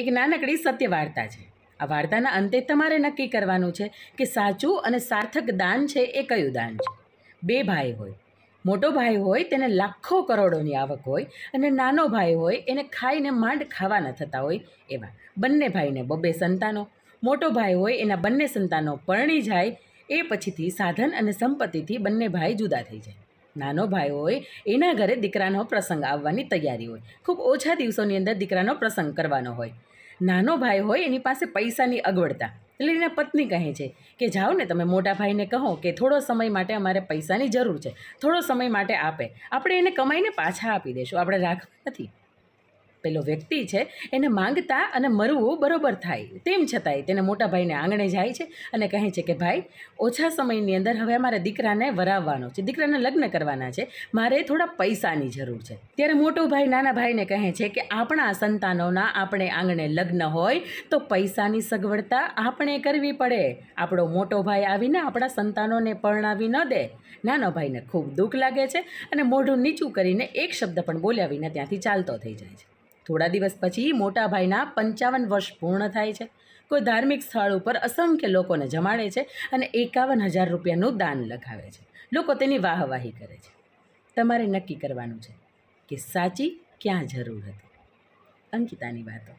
એક નાનકડી સત્ય વાર્તા છે આ વાર્તાના અંતે તમારે નક્કી કરવાનું છે કે સાચું અને સાર્થક દાન છે એ કયું દાન છે બે ભાઈ હોય મોટો ભાઈ હોય તેને લાખો કરોડોની આવક હોય અને નાનો ભાઈ હોય એને ખાઈને માંડ ખાવાના થતા હોય એવા બંને ભાઈને બબે સંતાનો મોટો ભાઈ હોય એના બંને સંતાનો પરણી જાય એ પછીથી સાધન અને સંપત્તિથી બંને ભાઈ જુદા થઈ જાય નાનો ભાઈ હોય એના ઘરે દીકરાનો પ્રસંગ આવવાની તૈયારી હોય ખૂબ ઓછા દિવસોની અંદર દીકરાનો પ્રસંગ કરવાનો હોય નાનો ભાઈ હોય એની પાસે પૈસાની અગવડતા એટલે એના પત્ની કહે છે કે જાઓ ને તમે મોટા ભાઈને કહો કે થોડો સમય માટે અમારે પૈસાની જરૂર છે થોડો સમય માટે આપે આપણે એને કમાઈને પાછા આપી દઈશું આપણે રાખ નથી પેલો વ્યક્તિ છે એને માંગતા અને મરવું બરોબર થાય તેમ છતાંય તેને મોટા ભાઈને આંગણે જાય છે અને કહે છે કે ભાઈ ઓછા સમયની અંદર હવે અમારા દીકરાને વરાવવાનો છે દીકરાને લગ્ન કરવાના છે મારે થોડા પૈસાની જરૂર છે ત્યારે મોટો ભાઈ નાના ભાઈને કહે છે કે આપણા સંતાનોના આપણે આંગણે લગ્ન હોય તો પૈસાની સગવડતા આપણે કરવી પડે આપણો મોટો ભાઈ આવીને આપણા સંતાનોને પરણાવી ન દે નાનો ભાઈને ખૂબ દુઃખ લાગે છે અને મોઢું નીચું કરીને એક શબ્દ પણ બોલ્યા વિના ત્યાંથી ચાલતો થઈ જાય છે થોડા દિવસ પછી મોટા ભાઈના પંચાવન વર્ષ પૂર્ણ થાય છે કોઈ ધાર્મિક સ્થળ ઉપર અસંખ્ય લોકોને જમાડે છે અને એકાવન હજાર રૂપિયાનું દાન લખાવે છે લોકો તેની વાહવાહી કરે છે તમારે નક્કી કરવાનું છે કે સાચી ક્યાં જરૂર હતી અંકિતાની વાતો